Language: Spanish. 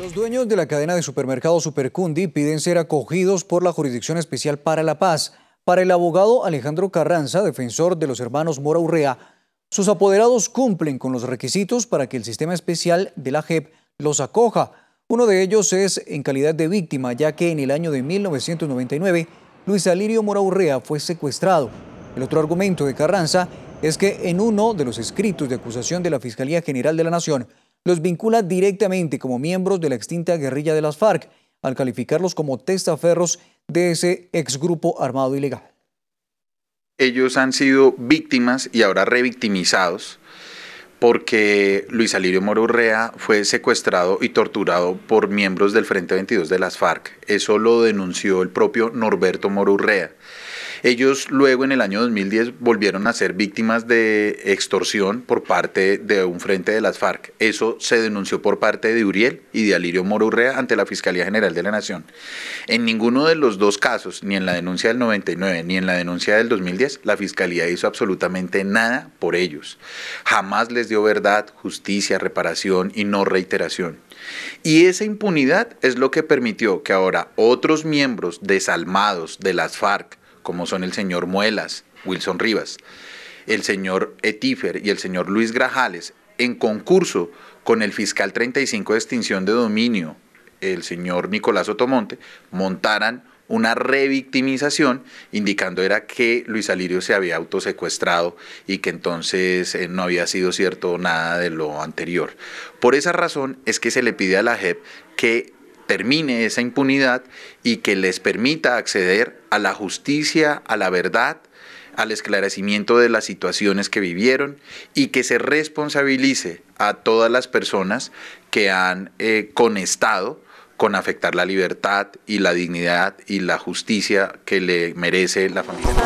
Los dueños de la cadena de supermercados Supercundi piden ser acogidos por la Jurisdicción Especial para la Paz. Para el abogado Alejandro Carranza, defensor de los hermanos Mora Urrea, sus apoderados cumplen con los requisitos para que el sistema especial de la JEP los acoja. Uno de ellos es en calidad de víctima, ya que en el año de 1999 Luis Alirio Mora Urrea fue secuestrado. El otro argumento de Carranza es que en uno de los escritos de acusación de la Fiscalía General de la Nación, los vincula directamente como miembros de la extinta guerrilla de las FARC, al calificarlos como testaferros de ese exgrupo armado ilegal. Ellos han sido víctimas y ahora revictimizados porque Luis Alirio Morurrea fue secuestrado y torturado por miembros del Frente 22 de las FARC. Eso lo denunció el propio Norberto Morurrea. Ellos luego en el año 2010 volvieron a ser víctimas de extorsión por parte de un frente de las FARC. Eso se denunció por parte de Uriel y de Alirio Morurrea ante la Fiscalía General de la Nación. En ninguno de los dos casos, ni en la denuncia del 99 ni en la denuncia del 2010, la Fiscalía hizo absolutamente nada por ellos. Jamás les dio verdad, justicia, reparación y no reiteración. Y esa impunidad es lo que permitió que ahora otros miembros desalmados de las FARC como son el señor Muelas, Wilson Rivas, el señor Etífer y el señor Luis Grajales, en concurso con el fiscal 35 de extinción de dominio, el señor Nicolás Otomonte, montaran una revictimización, indicando era que Luis Alirio se había autosecuestrado y que entonces eh, no había sido cierto nada de lo anterior. Por esa razón es que se le pide a la JEP que termine esa impunidad y que les permita acceder a la justicia, a la verdad, al esclarecimiento de las situaciones que vivieron y que se responsabilice a todas las personas que han conectado eh, conestado con afectar la libertad y la dignidad y la justicia que le merece la familia.